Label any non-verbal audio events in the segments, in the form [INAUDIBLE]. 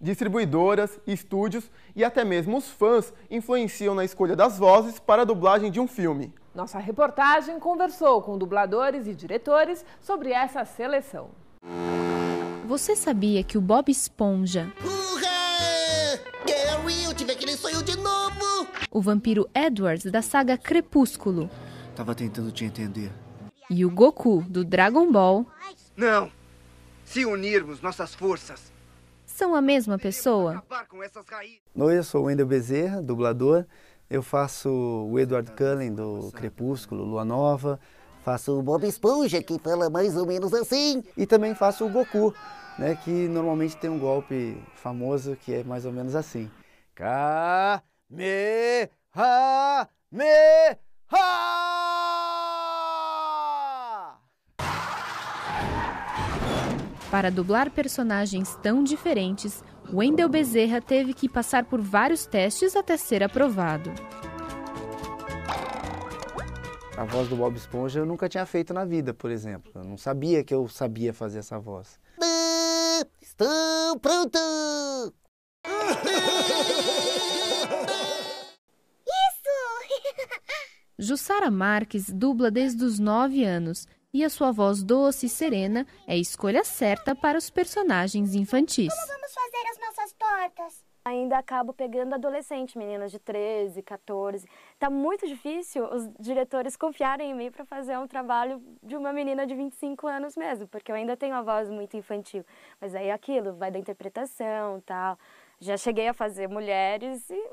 distribuidoras, estúdios e até mesmo os fãs influenciam na escolha das vozes para a dublagem de um filme. Nossa reportagem conversou com dubladores e diretores sobre essa seleção. Você sabia que o Bob Esponja. Gary, eu tive aquele sonho de novo! O vampiro Edward da saga Crepúsculo. Tava tentando te entender. E o Goku do Dragon Ball. Não! Se unirmos nossas forças, são a mesma pessoa? Oi, eu sou o Wendel Bezerra, dublador. Eu faço o Edward Cullen do Crepúsculo, Lua Nova. Faço o Bob Esponja, que fala mais ou menos assim. E também faço o Goku, né, que normalmente tem um golpe famoso que é mais ou menos assim. Ka-me-ha-me-ha! Para dublar personagens tão diferentes, Wendel Bezerra teve que passar por vários testes até ser aprovado. A voz do Bob Esponja eu nunca tinha feito na vida, por exemplo. Eu não sabia que eu sabia fazer essa voz. Estou pronto! Isso! Jussara Marques dubla desde os 9 anos e a sua voz doce e serena é a escolha certa para os personagens infantis. Como vamos fazer as nossas tortas? Ainda acabo pegando adolescente, meninas de 13, 14. Tá muito difícil os diretores confiarem em mim para fazer um trabalho de uma menina de 25 anos mesmo, porque eu ainda tenho uma voz muito infantil. Mas aí é aquilo, vai da interpretação, tal. Já cheguei a fazer mulheres e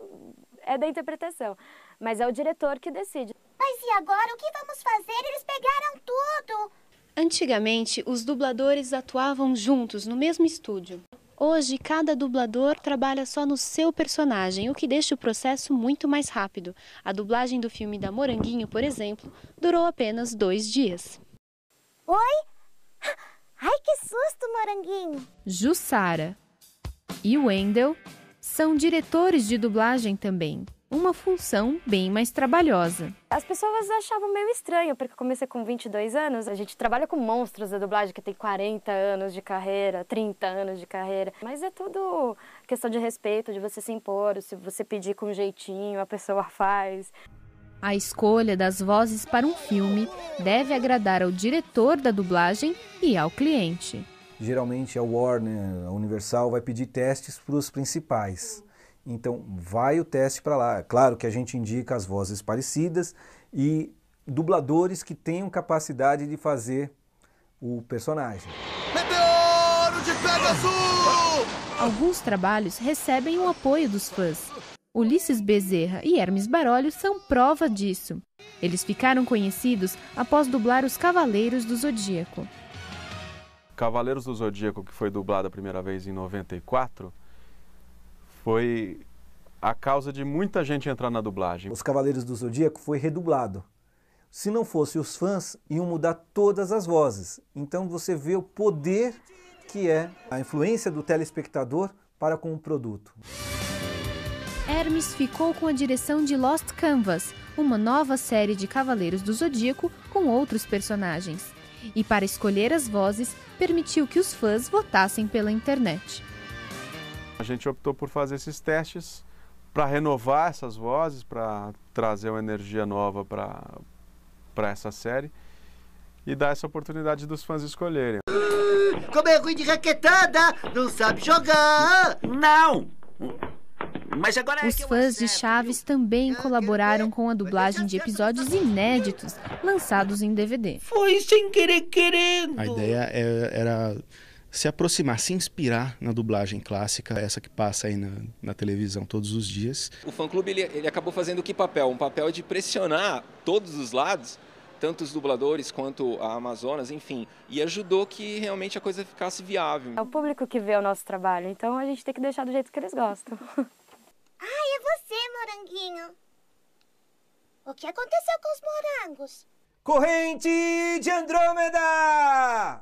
é da interpretação, mas é o diretor que decide. Mas e agora? O que vamos fazer? Eles pegaram tudo! Antigamente, os dubladores atuavam juntos no mesmo estúdio. Hoje, cada dublador trabalha só no seu personagem, o que deixa o processo muito mais rápido. A dublagem do filme da Moranguinho, por exemplo, durou apenas dois dias. Oi? [GASPS] Ai, que susto, Moranguinho! Jussara e Wendel são diretores de dublagem também uma função bem mais trabalhosa. As pessoas achavam meio estranho, porque eu comecei com 22 anos, a gente trabalha com monstros da dublagem que tem 40 anos de carreira, 30 anos de carreira, mas é tudo questão de respeito, de você se impor, se você pedir com jeitinho, a pessoa faz. A escolha das vozes para um filme deve agradar ao diretor da dublagem e ao cliente. Geralmente a Warner, a Universal vai pedir testes para os principais. Então, vai o teste para lá. É claro que a gente indica as vozes parecidas e dubladores que tenham capacidade de fazer o personagem. Meteoro de Pegasus! Alguns trabalhos recebem o apoio dos fãs. Ulisses Bezerra e Hermes Barolho são prova disso. Eles ficaram conhecidos após dublar os Cavaleiros do Zodíaco. Cavaleiros do Zodíaco, que foi dublado a primeira vez em 94, foi a causa de muita gente entrar na dublagem. Os Cavaleiros do Zodíaco foi redublado. Se não fosse os fãs, iam mudar todas as vozes. Então você vê o poder que é a influência do telespectador para com o produto. Hermes ficou com a direção de Lost Canvas, uma nova série de Cavaleiros do Zodíaco com outros personagens. E para escolher as vozes, permitiu que os fãs votassem pela internet. A gente optou por fazer esses testes para renovar essas vozes, para trazer uma energia nova para essa série e dar essa oportunidade dos fãs escolherem. como é ruim de raquetada, não sabe jogar. Não! Mas agora é Os fãs de Chaves também colaboraram com a dublagem de episódios inéditos lançados em DVD. Foi sem querer querendo. A ideia é, era se aproximar, se inspirar na dublagem clássica, essa que passa aí na, na televisão todos os dias. O fã-clube ele, ele acabou fazendo que papel? Um papel de pressionar todos os lados, tanto os dubladores quanto a Amazonas, enfim, e ajudou que realmente a coisa ficasse viável. É o público que vê o nosso trabalho, então a gente tem que deixar do jeito que eles gostam. [LAUGHS] Ai, é você, moranguinho. O que aconteceu com os morangos? Corrente de Andrômeda!